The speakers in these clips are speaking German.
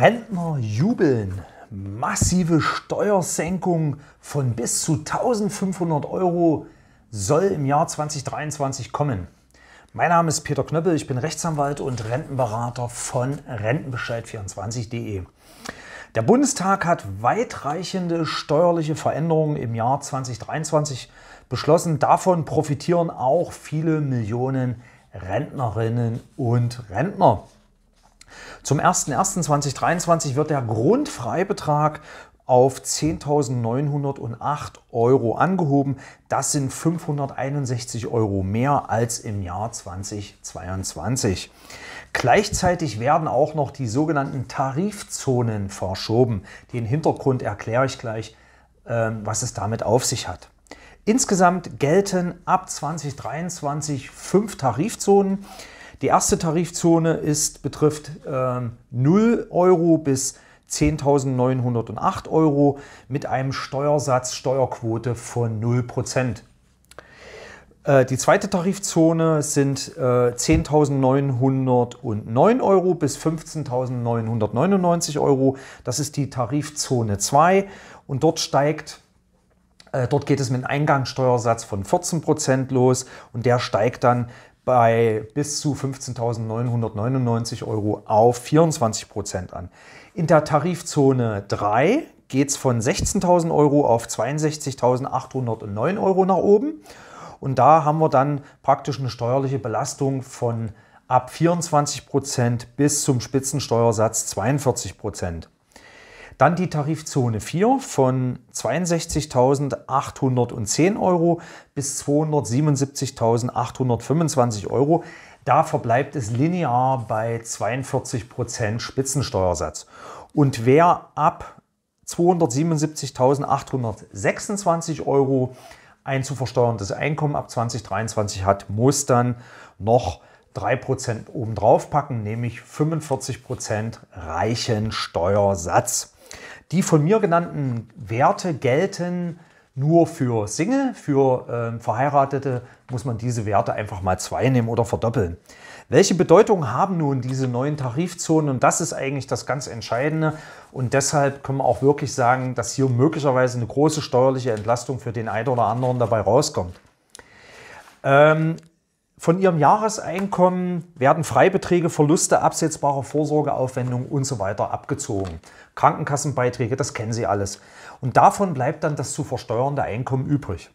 Rentner jubeln. Massive Steuersenkung von bis zu 1500 Euro soll im Jahr 2023 kommen. Mein Name ist Peter Knöppel, ich bin Rechtsanwalt und Rentenberater von Rentenbescheid24.de. Der Bundestag hat weitreichende steuerliche Veränderungen im Jahr 2023 beschlossen. Davon profitieren auch viele Millionen Rentnerinnen und Rentner. Zum 01.01.2023 wird der Grundfreibetrag auf 10.908 Euro angehoben. Das sind 561 Euro mehr als im Jahr 2022. Gleichzeitig werden auch noch die sogenannten Tarifzonen verschoben. Den Hintergrund erkläre ich gleich, ähm, was es damit auf sich hat. Insgesamt gelten ab 2023 fünf Tarifzonen. Die erste Tarifzone ist, betrifft äh, 0 Euro bis 10.908 Euro mit einem Steuersatz, Steuerquote von 0 Prozent. Äh, die zweite Tarifzone sind 10.909 äh, Euro bis 15.999 Euro. Das ist die Tarifzone 2 und dort steigt, äh, dort geht es mit einem Eingangssteuersatz von 14% los und der steigt dann bei bis zu 15.999 Euro auf 24 Prozent an. In der Tarifzone 3 geht es von 16.000 Euro auf 62.809 Euro nach oben. Und da haben wir dann praktisch eine steuerliche Belastung von ab 24 Prozent bis zum Spitzensteuersatz 42 Prozent. Dann die Tarifzone 4 von 62.810 Euro bis 277.825 Euro. Da verbleibt es linear bei 42% Prozent Spitzensteuersatz. Und wer ab 277.826 Euro ein zu versteuerndes Einkommen ab 2023 hat, muss dann noch 3% obendrauf packen, nämlich 45% reichen Steuersatz. Die von mir genannten Werte gelten nur für Single, für äh, Verheiratete muss man diese Werte einfach mal zwei nehmen oder verdoppeln. Welche Bedeutung haben nun diese neuen Tarifzonen? Und das ist eigentlich das ganz Entscheidende. Und deshalb können wir auch wirklich sagen, dass hier möglicherweise eine große steuerliche Entlastung für den einen oder anderen dabei rauskommt. Ähm, von ihrem Jahreseinkommen werden Freibeträge, Verluste, absetzbare Vorsorgeaufwendungen und so weiter abgezogen. Krankenkassenbeiträge, das kennen Sie alles. Und davon bleibt dann das zu versteuernde Einkommen übrig.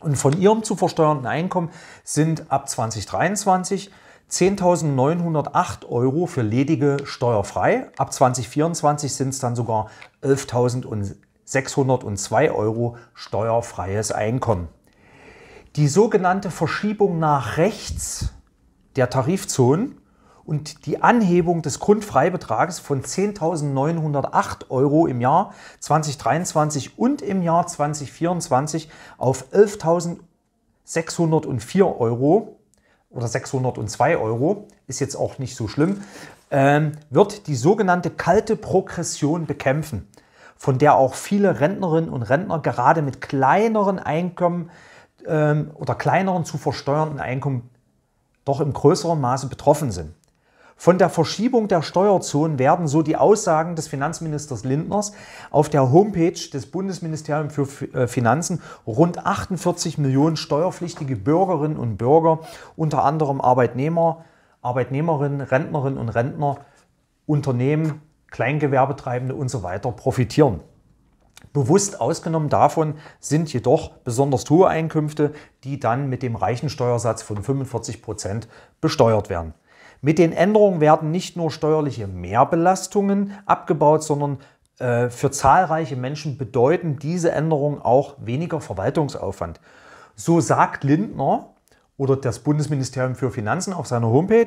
Und von Ihrem zu versteuernden Einkommen sind ab 2023 10.908 Euro für ledige steuerfrei. Ab 2024 sind es dann sogar 11.602 Euro steuerfreies Einkommen die sogenannte Verschiebung nach rechts der Tarifzonen und die Anhebung des Grundfreibetrages von 10.908 Euro im Jahr 2023 und im Jahr 2024 auf 11.604 Euro oder 602 Euro, ist jetzt auch nicht so schlimm, ähm, wird die sogenannte kalte Progression bekämpfen, von der auch viele Rentnerinnen und Rentner gerade mit kleineren Einkommen ähm, oder kleineren zu versteuernden Einkommen doch im größeren Maße betroffen sind. Von der Verschiebung der Steuerzonen werden so die Aussagen des Finanzministers Lindners auf der Homepage des Bundesministeriums für äh, Finanzen rund 48 Millionen steuerpflichtige Bürgerinnen und Bürger, unter anderem Arbeitnehmer, Arbeitnehmerinnen, Rentnerinnen und Rentner, Unternehmen, Kleingewerbetreibende usw. So profitieren. Bewusst ausgenommen davon sind jedoch besonders hohe Einkünfte, die dann mit dem reichen Steuersatz von 45 Prozent besteuert werden. Mit den Änderungen werden nicht nur steuerliche Mehrbelastungen abgebaut, sondern äh, für zahlreiche Menschen bedeuten diese Änderungen auch weniger Verwaltungsaufwand. So sagt Lindner, oder das Bundesministerium für Finanzen auf seiner Homepage.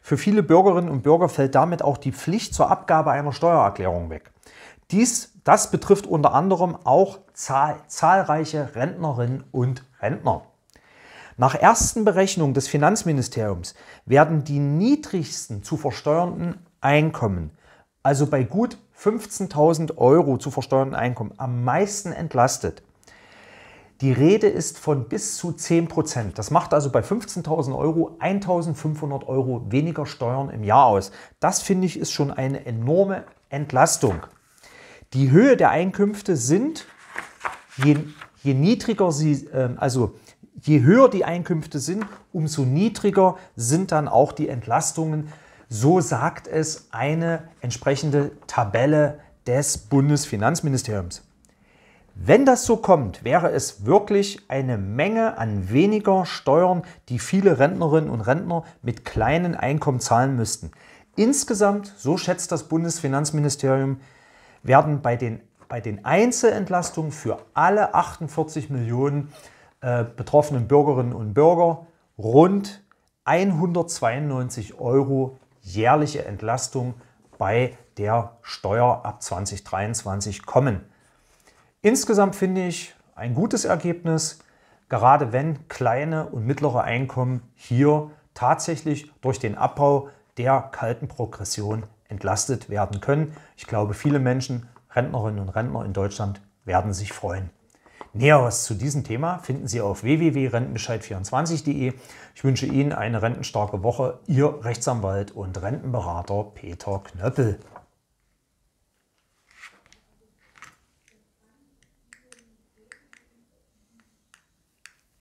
Für viele Bürgerinnen und Bürger fällt damit auch die Pflicht zur Abgabe einer Steuererklärung weg. Dies, das betrifft unter anderem auch zahl, zahlreiche Rentnerinnen und Rentner. Nach ersten Berechnungen des Finanzministeriums werden die niedrigsten zu versteuernden Einkommen, also bei gut 15.000 Euro zu versteuernden Einkommen, am meisten entlastet. Die Rede ist von bis zu 10 Prozent. Das macht also bei 15.000 Euro 1.500 Euro weniger Steuern im Jahr aus. Das finde ich ist schon eine enorme Entlastung. Die Höhe der Einkünfte sind, je, je niedriger sie, äh, also je höher die Einkünfte sind, umso niedriger sind dann auch die Entlastungen. So sagt es eine entsprechende Tabelle des Bundesfinanzministeriums. Wenn das so kommt, wäre es wirklich eine Menge an weniger Steuern, die viele Rentnerinnen und Rentner mit kleinen Einkommen zahlen müssten. Insgesamt, so schätzt das Bundesfinanzministerium, werden bei den, bei den Einzelentlastungen für alle 48 Millionen äh, betroffenen Bürgerinnen und Bürger rund 192 Euro jährliche Entlastung bei der Steuer ab 2023 kommen. Insgesamt finde ich ein gutes Ergebnis, gerade wenn kleine und mittlere Einkommen hier tatsächlich durch den Abbau der kalten Progression entlastet werden können. Ich glaube, viele Menschen, Rentnerinnen und Rentner in Deutschland, werden sich freuen. Näheres zu diesem Thema finden Sie auf www.rentenbescheid24.de. Ich wünsche Ihnen eine rentenstarke Woche. Ihr Rechtsanwalt und Rentenberater Peter Knöppel.